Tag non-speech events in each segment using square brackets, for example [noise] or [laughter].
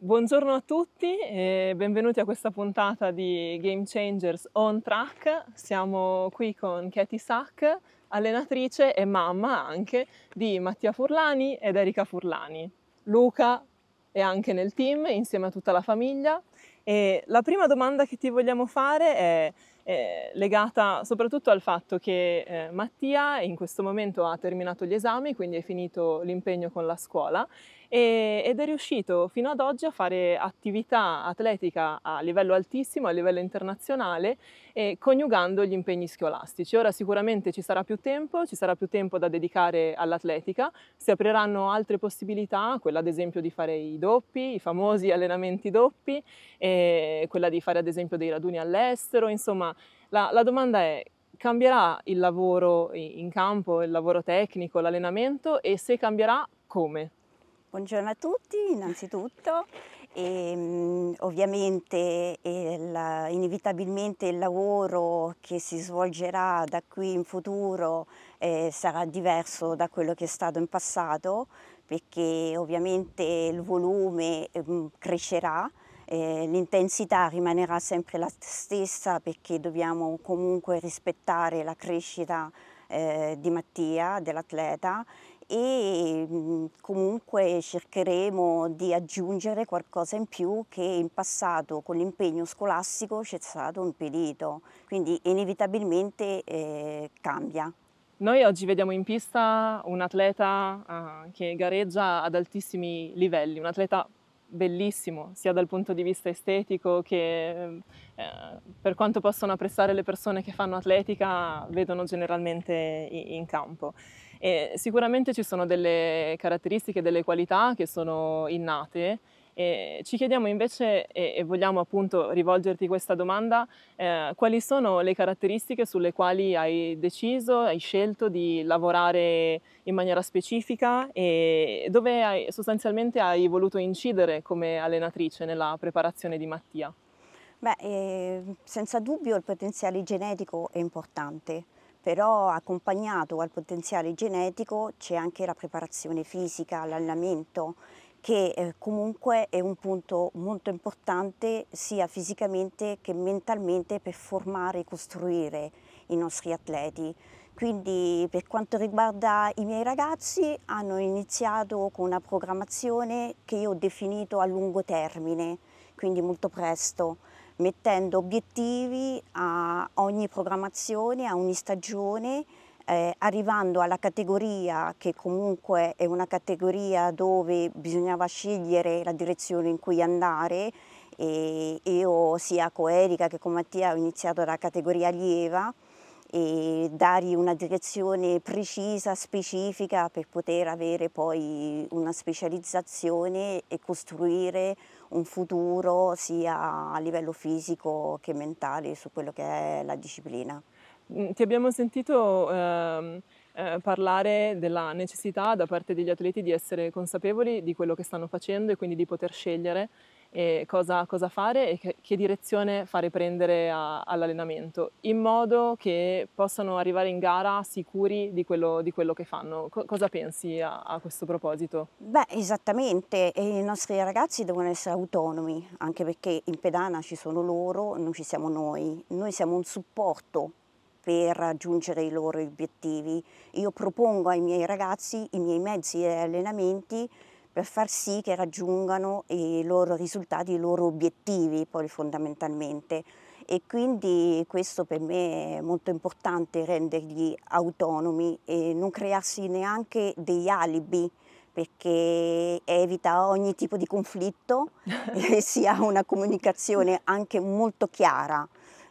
Buongiorno a tutti e benvenuti a questa puntata di Game Changers On Track. Siamo qui con Katie Sack, allenatrice e mamma anche di Mattia Furlani ed Erika Furlani. Luca è anche nel team insieme a tutta la famiglia e la prima domanda che ti vogliamo fare è, è legata soprattutto al fatto che eh, Mattia in questo momento ha terminato gli esami, quindi è finito l'impegno con la scuola e, ed è riuscito fino ad oggi a fare attività atletica a livello altissimo, a livello internazionale, coniugando gli impegni scolastici. Ora sicuramente ci sarà più tempo, ci sarà più tempo da dedicare all'atletica, si apriranno altre possibilità, quella ad esempio di fare i doppi, i famosi allenamenti doppi, quella di fare ad esempio dei raduni all'estero, insomma la, la domanda è cambierà il lavoro in campo, il lavoro tecnico, l'allenamento e se cambierà come? Buongiorno a tutti innanzitutto e, ehm, ovviamente il, inevitabilmente il lavoro che si svolgerà da qui in futuro eh, sarà diverso da quello che è stato in passato perché ovviamente il volume eh, crescerà eh, l'intensità rimanerà sempre la stessa perché dobbiamo comunque rispettare la crescita eh, di Mattia, dell'atleta e mhmm, comunque cercheremo di aggiungere qualcosa in più che in passato con l'impegno scolastico ci è stato impedito, quindi inevitabilmente eh, cambia. Noi oggi vediamo in pista un atleta eh, che gareggia ad altissimi livelli, un atleta bellissimo sia dal punto di vista estetico che eh, per quanto possono apprezzare le persone che fanno atletica vedono generalmente in campo. E sicuramente ci sono delle caratteristiche, delle qualità che sono innate. E ci chiediamo invece, e, vogliamo appunto rivolgerti questa domanda, eh, quali sono le caratteristiche sulle quali hai deciso, hai scelto di lavorare in maniera specifica e dove hai, sostanzialmente hai voluto incidere come allenatrice nella preparazione di Mattia? Beh, eh, senza dubbio il potenziale genetico è importante però accompagnato al potenziale genetico c'è anche la preparazione fisica, l'allenamento che eh, comunque è un punto molto importante sia fisicamente che mentalmente per formare e costruire i nostri atleti. Quindi per quanto riguarda i miei ragazzi hanno iniziato con una programmazione che io ho definito a lungo termine, quindi molto presto mettendo obiettivi a ogni programmazione, a ogni stagione, eh, arrivando alla categoria che comunque è una categoria dove bisognava scegliere la direzione in cui andare e io sia con Erika che con Mattia ho iniziato dalla categoria lieva e dargli una direzione precisa, specifica per poter avere poi una specializzazione e costruire un futuro sia a livello fisico che mentale su quello che è la disciplina. Mm, ti abbiamo sentito ehm, eh, parlare della necessità da parte degli atleti di essere consapevoli di quello che stanno facendo e quindi di poter scegliere e cosa, cosa fare e che, che, direzione fare prendere a, all'allenamento, in modo che possano arrivare in gara sicuri di quello, di quello che fanno. Co- cosa pensi a, a, questo proposito? Beh, esattamente, e i nostri ragazzi devono essere autonomi, anche perché in pedana ci sono loro, non ci siamo noi. Noi siamo un supporto per raggiungere i loro obiettivi. Io propongo ai miei ragazzi i miei mezzi e allenamenti per far sì che raggiungano i loro risultati, i loro obiettivi poi fondamentalmente e quindi questo per me è molto importante renderli autonomi e non crearsi neanche degli alibi perché evita ogni tipo di conflitto [laughs] e si ha una comunicazione anche molto chiara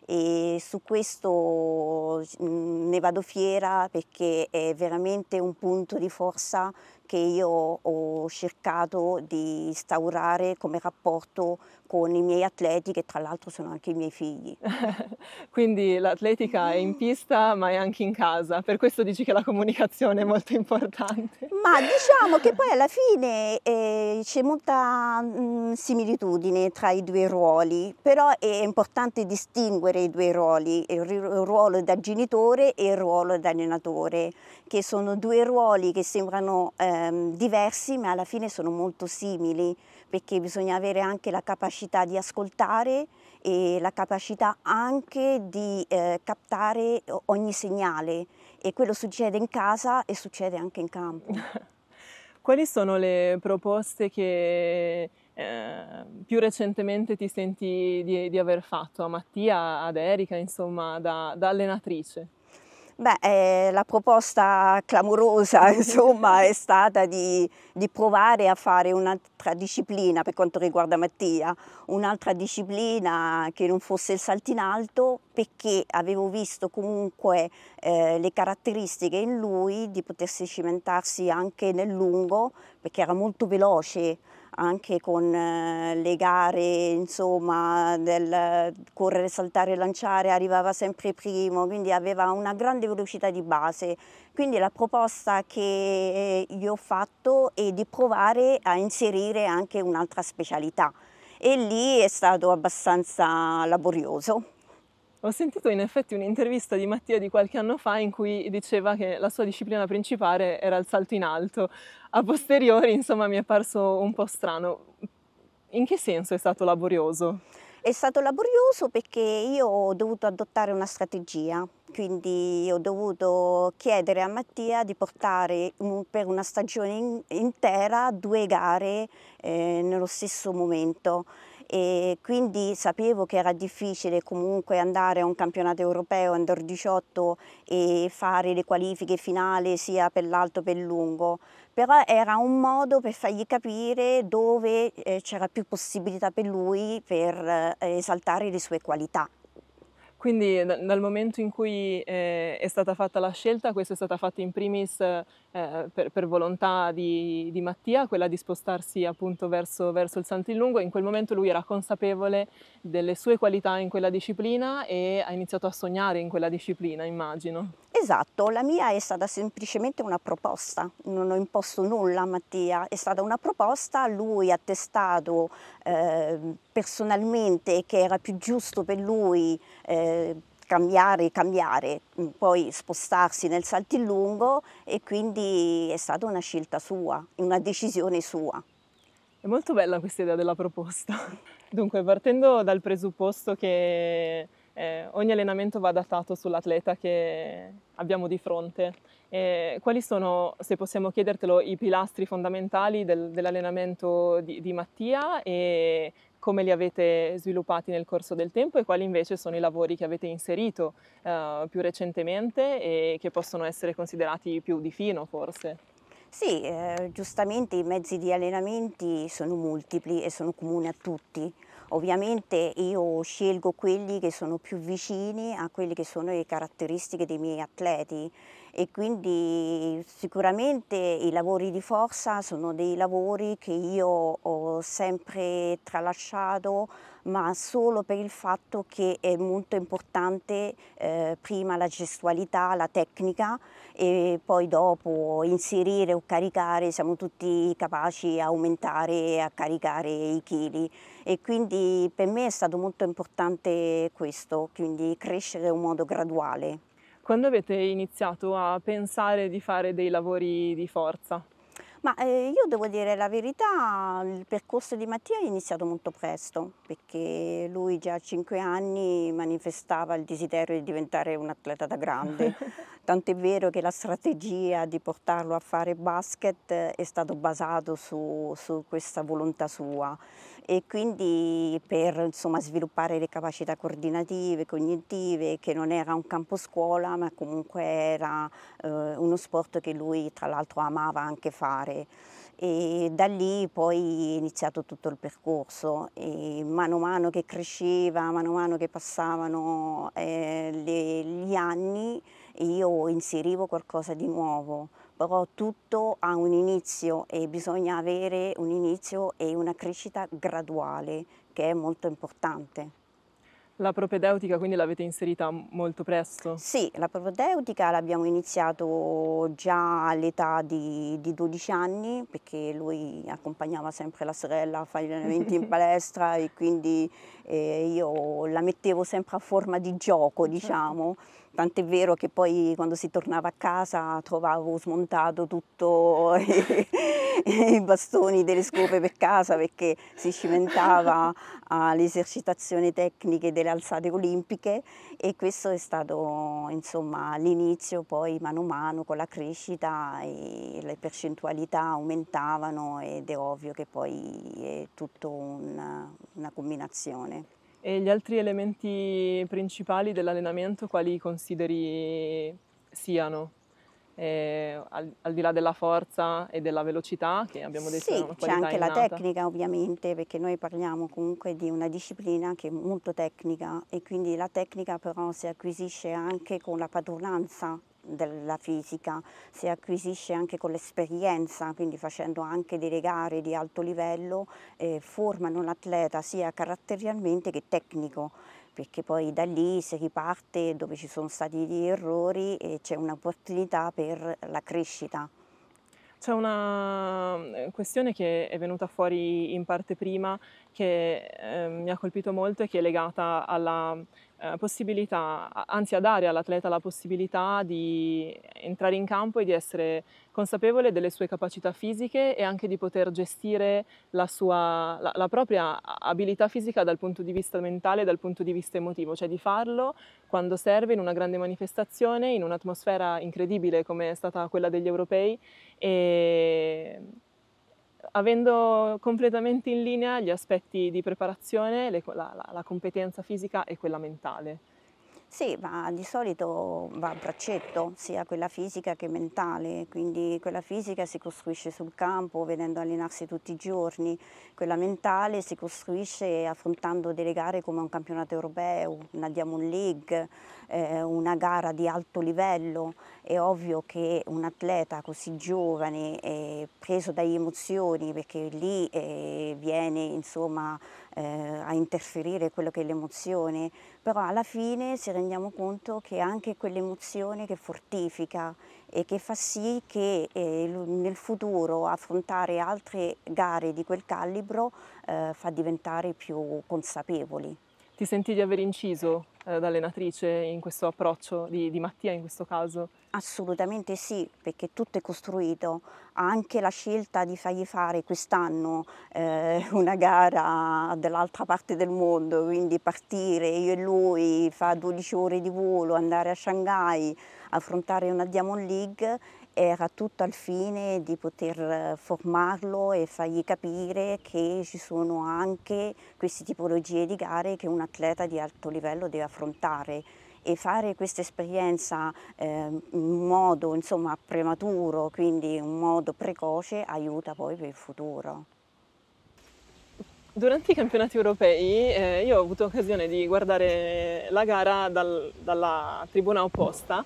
e su questo mm, ne vado fiera perché è veramente un punto di forza che io ho cercato di instaurare come rapporto con i miei atleti che tra l'altro sono anche i miei figli. [laughs] Quindi l'atletica è in pista ma è anche in casa, per questo dici che la comunicazione è molto importante. [laughs] Ma diciamo che poi alla fine eh, c'è molta mh, mm, similitudine tra i due ruoli, però è importante distinguere i due ruoli, il, ruolo da genitore e il ruolo da allenatore, che sono due ruoli che sembrano ehm, diversi ma alla fine sono molto simili perché bisogna avere anche la capacità di ascoltare e la capacità anche di eh, captare ogni segnale e quello succede in casa e succede anche in campo. [laughs] Quali sono le proposte che eh, più recentemente ti senti di, di, aver fatto a Mattia, ad Erika, insomma, da, da allenatrice? Beh, eh, la proposta clamorosa [laughs] insomma, è stata di, di, provare a fare un'altra disciplina per quanto riguarda Mattia, un'altra disciplina che non fosse il salto in alto perché avevo visto comunque eh, le caratteristiche in lui di potersi cimentarsi anche nel lungo perché era molto veloce, anche con eh, le gare, insomma, del correre, saltare, lanciare, arrivava sempre primo, quindi aveva una grande velocità di base. Quindi la proposta che gli eh, ho fatto è di provare a inserire anche un'altra specialità e lì è stato abbastanza laborioso. Ho sentito in effetti un'intervista di Mattia di qualche anno fa in cui diceva che la sua disciplina principale era il salto in alto. A posteriori, insomma, mi è parso un po' strano. In che senso è stato laborioso? È stato laborioso perché io ho dovuto adottare una strategia, quindi ho dovuto chiedere a Mattia di portare per una stagione intera due gare eh, nello stesso momento e quindi sapevo che era difficile comunque andare a un campionato europeo under 18 e fare le qualifiche finali sia per l'alto che per il lungo, però era un modo per fargli capire dove eh, c'era più possibilità per lui per eh, esaltare le sue qualità. Quindi dal momento in cui eh, è stata fatta la scelta, questa è stata fatta in primis eh, per, per, volontà di, di, Mattia, quella di spostarsi appunto verso, verso il Santillungo. In quel momento lui era consapevole delle sue qualità in quella disciplina e ha iniziato a sognare in quella disciplina, immagino. Esatto, la mia è stata semplicemente una proposta, non ho imposto nulla a Mattia, è stata una proposta, lui ha testato eh, personalmente che era più giusto per lui eh, cambiare, e cambiare, mm, poi spostarsi nel saltilungo e quindi è stata una scelta sua, una decisione sua. È molto bella questa idea della proposta. [laughs] Dunque, partendo dal presupposto che eh, ogni allenamento va adattato sull'atleta che abbiamo di fronte, eh, quali sono, se possiamo chiedertelo, i pilastri fondamentali del, dell'allenamento di, di Mattia e come li avete sviluppati nel corso del tempo e quali invece sono i lavori che avete inserito eh, più recentemente e che possono essere considerati più di fino forse. Sì, eh, giustamente i mezzi di allenamenti sono multipli e sono comuni a tutti. Ovviamente io scelgo quelli che sono più vicini a quelle che sono le caratteristiche dei miei atleti e quindi sicuramente i lavori di forza sono dei lavori che io ho sempre tralasciato ma solo per il fatto che è molto importante eh, prima la gestualità, la tecnica e poi dopo inserire o caricare, siamo tutti capaci a aumentare e a caricare i chili e quindi per me è stato molto importante questo, quindi crescere in modo graduale. Quando avete iniziato a pensare di fare dei lavori di forza? Ma eh, io devo dire la verità, il percorso di Mattia è iniziato molto presto, perché lui già a cinque anni manifestava il desiderio di diventare un atleta da grande, [laughs] tant'è vero che la strategia di portarlo a fare basket è stata basata su, su questa volontà sua e quindi per insomma, sviluppare le capacità coordinative, cognitive, che non era un campo scuola ma comunque era eh, uno sport che lui tra l'altro amava anche fare. E da lì poi è iniziato tutto il percorso e mano a mano che cresceva, mano a mano che passavano eh, le, gli anni, io inserivo qualcosa di nuovo, però tutto ha un inizio e bisogna avere un inizio e una crescita graduale che è molto importante. La propedeutica quindi l'avete inserita molto presto? Sì, la propedeutica l'abbiamo iniziato già all'età di, di, 12 anni perché lui accompagnava sempre la sorella a fare gli allenamenti in [laughs] palestra e quindi eh, io la mettevo sempre a forma di gioco certo. diciamo Tant'è vero che poi quando si tornava a casa trovavo smontato tutto [laughs] i bastoni delle scope per casa perché si cimentava alle esercitazioni tecniche delle alzate olimpiche e questo è stato l'inizio poi mano a mano con la crescita le percentualità aumentavano ed è ovvio che poi è tutto una, una combinazione. E gli altri elementi principali dell'allenamento quali consideri siano? Eh, al, al, di là della forza e della velocità che abbiamo detto sì, c'è anche innata. la tecnica ovviamente perché noi parliamo comunque di una disciplina che è molto tecnica e quindi la tecnica però si acquisisce anche con la padronanza della fisica, si acquisisce anche con l'esperienza, quindi facendo anche delle gare di alto livello, eh, formano l'atleta sia caratterialmente che tecnico perché poi da lì si riparte dove ci sono stati gli errori e c'è un'opportunità per la crescita. C'è una eh, questione che è venuta fuori in parte prima che eh, mi ha colpito molto e che è legata alla eh, possibilità, anzi a dare all'atleta la possibilità di entrare in campo e di essere consapevole delle sue capacità fisiche e anche di poter gestire la, sua, la, la propria abilità fisica dal punto di vista mentale e dal punto di vista emotivo, cioè di farlo quando serve in una grande manifestazione, in un'atmosfera incredibile come è stata quella degli europei. E avendo completamente in linea gli aspetti di preparazione, le, la, la, la competenza fisica e quella mentale. Sì, ma di solito va a braccetto, sia quella fisica che mentale, quindi quella fisica si costruisce sul campo vedendo allenarsi tutti i giorni, quella mentale si costruisce affrontando delle gare come un campionato europeo, una Diamond League, eh, una gara di alto livello. È ovvio che un atleta così giovane, eh, preso dalle emozioni, perché lì eh, viene insomma, eh, a interferire quello che è l'emozione, però alla fine ci rendiamo conto che anche quell'emozione che fortifica e che fa sì che eh, nel futuro affrontare altre gare di quel calibro eh, fa diventare più consapevoli. Ti senti di aver inciso eh, da allenatrice in questo approccio di, di Mattia in questo caso? Assolutamente sì, perché tutto è costruito. Anche la scelta di fargli fare quest'anno eh, una gara dall'altra parte del mondo, quindi partire io e lui, fare 12 ore di volo, andare a Shanghai, affrontare una Diamond League era tutto al fine di poter eh, formarlo e fargli capire che ci sono anche queste tipologie di gare che un atleta di alto livello deve affrontare e fare questa esperienza eh, in modo insomma, prematuro, quindi in modo precoce, aiuta poi per il futuro. Durante i campionati europei eh, io ho avuto occasione di guardare la gara dal, dalla tribuna opposta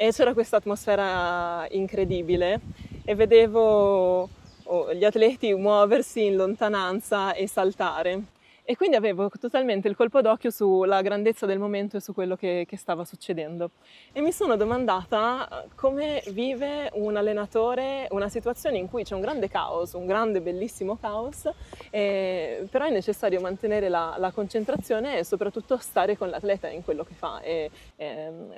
e c'era questa atmosfera incredibile e vedevo oh, gli atleti muoversi in lontananza e saltare e quindi avevo totalmente il colpo d'occhio sulla grandezza del momento e su quello che, che stava succedendo. E mi sono domandata come vive un allenatore una situazione in cui c'è un grande caos, un grande bellissimo caos, eh, però è necessario mantenere la, la, concentrazione e soprattutto stare con l'atleta in quello che fa. E, e, ehm,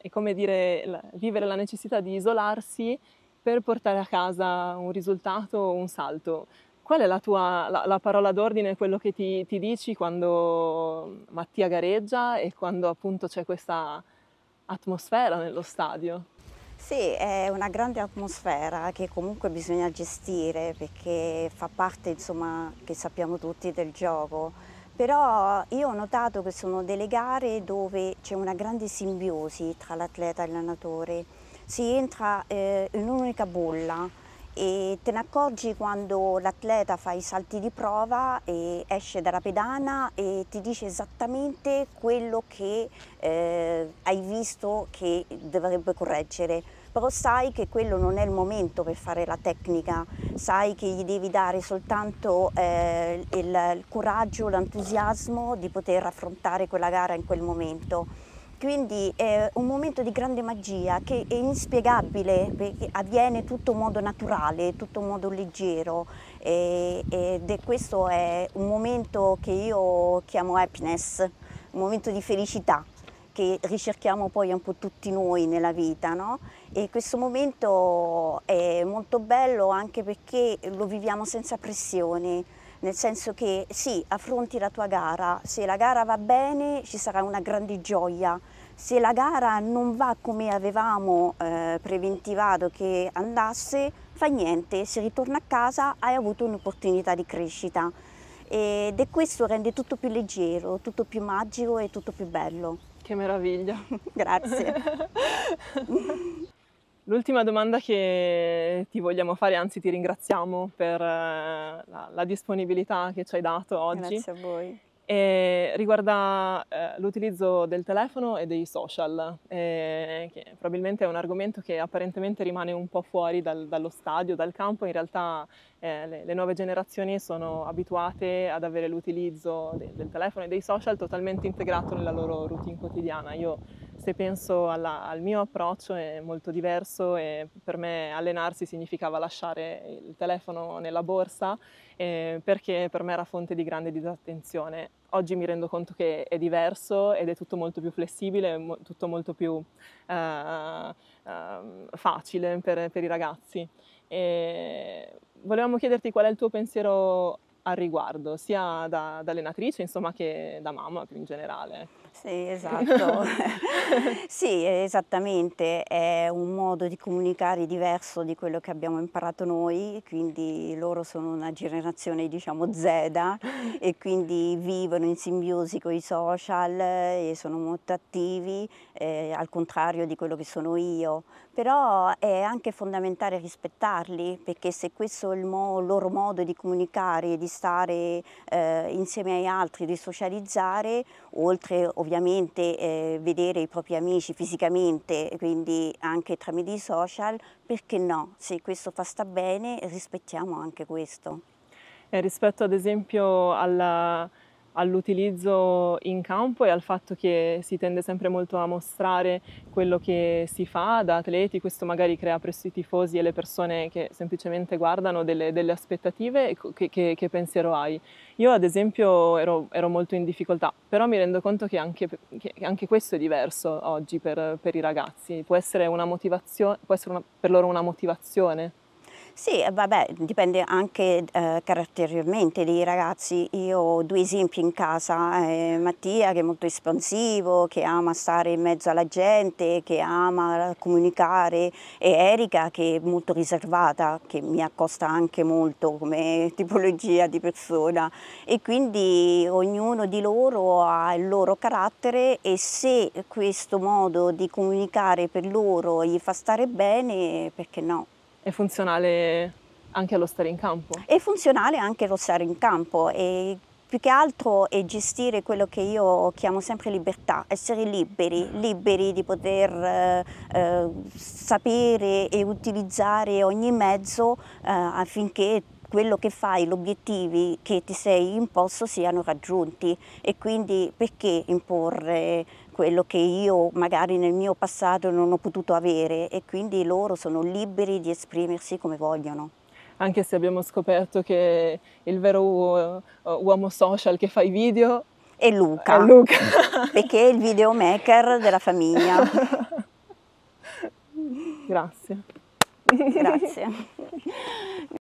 e come dire, vivere la necessità di isolarsi per portare a casa un risultato, o un salto qual è la tua la, la parola d'ordine, quello che ti, ti, dici quando Mattia gareggia e quando appunto c'è questa atmosfera nello stadio? Sì, è una grande atmosfera che comunque bisogna gestire perché fa parte, insomma, che sappiamo tutti del gioco. Però io ho notato che sono delle gare dove c'è una grande simbiosi tra l'atleta e l'allenatore. Si entra eh, in un'unica bolla e te ne accorgi quando l'atleta fa i salti di prova e esce dalla pedana e ti dice esattamente quello che eh, hai visto che dovrebbe correggere. Però sai che quello non è il momento per fare la tecnica, sai che gli devi dare soltanto eh, il, il coraggio, l'entusiasmo di poter affrontare quella gara in quel momento. Quindi è un momento di grande magia che è inspiegabile, perché avviene tutto in modo naturale, tutto in modo leggero e, ed è questo è un momento che io chiamo happiness, un momento di felicità che ricerchiamo poi un po' tutti noi nella vita, no? E questo momento è molto bello anche perché lo viviamo senza pressione, nel senso che sì, affronti la tua gara, se la gara va bene ci sarà una grande gioia, se la gara non va come avevamo eh, preventivato che andasse, fa niente, se ritorna a casa, hai avuto un'opportunità di crescita ed è questo che rende tutto più leggero, tutto più magico e tutto più bello. Che meraviglia! Grazie. [laughs] L'ultima domanda che ti vogliamo fare, anzi ti ringraziamo per eh, la, la disponibilità che ci hai dato oggi. Grazie a voi. E riguarda eh, l'utilizzo del telefono e dei social, eh, che probabilmente è un argomento che apparentemente rimane un po' fuori dal, dallo stadio, dal campo, in realtà eh, le, le, nuove generazioni sono abituate ad avere l'utilizzo de, del telefono e dei social totalmente integrato nella loro routine quotidiana. Io se penso alla, al mio approccio è molto diverso e per me allenarsi significava lasciare il telefono nella borsa eh, perché per me era fonte di grande disattenzione. Oggi mi rendo conto che è diverso ed è tutto molto più flessibile, mo, tutto molto più uh, uh, facile per, per, i ragazzi. E Volevamo chiederti qual è il tuo pensiero al riguardo, sia da, da allenatrice insomma, che da mamma più in generale. Ecco. Sì, [laughs] esatto. [laughs] sì, esattamente, è un modo di comunicare diverso di quello che abbiamo imparato noi, quindi loro sono una generazione diciamo Z [laughs] e quindi vivono in simbiosi con i social e sono molto attivi, eh, al contrario di quello che sono io. Però è anche fondamentale rispettarli perché se questo è il mo loro modo di comunicare, e di stare eh, insieme agli altri, di socializzare, oltre ovviamente ovviamente eh, vedere i propri amici fisicamente, quindi anche tramite i social, perché no? Se questo fa sta bene rispettiamo anche questo. E eh, rispetto ad esempio alla all'utilizzo in campo e al fatto che si tende sempre molto a mostrare quello che si fa da atleti, questo magari crea presso i tifosi e le persone che semplicemente guardano delle, delle aspettative, che, che, che, pensiero hai? Io ad esempio ero, ero, molto in difficoltà, però mi rendo conto che anche, che anche questo è diverso oggi per, per i ragazzi, può essere, può essere una, per loro una motivazione. Sì, vabbè, dipende anche eh, caratterialmente dei ragazzi. Io ho due esempi in casa, eh, Mattia che è molto espansivo, che ama stare in mezzo alla gente, che ama comunicare, e Erika che è molto riservata, che mi accosta anche molto come [laughs] tipologia di persona. E quindi ognuno di loro ha il loro carattere e se questo modo di comunicare per loro gli fa stare bene, perché no? è funzionale anche allo stare in campo. È funzionale anche allo stare in campo e più che altro è gestire quello che io chiamo sempre libertà, essere liberi, mm. liberi di poter eh, eh, sapere e utilizzare ogni mezzo eh, affinché quello che fai, gli obiettivi che ti sei imposto siano raggiunti e quindi perché imporre quello che io magari nel mio passato non ho potuto avere e quindi loro sono liberi di esprimersi come vogliono anche se abbiamo scoperto che il vero eh, uomo social che fa i video è Luca, è Luca. [laughs] perché è il videomaker della famiglia. [laughs] Grazie. Grazie. [laughs]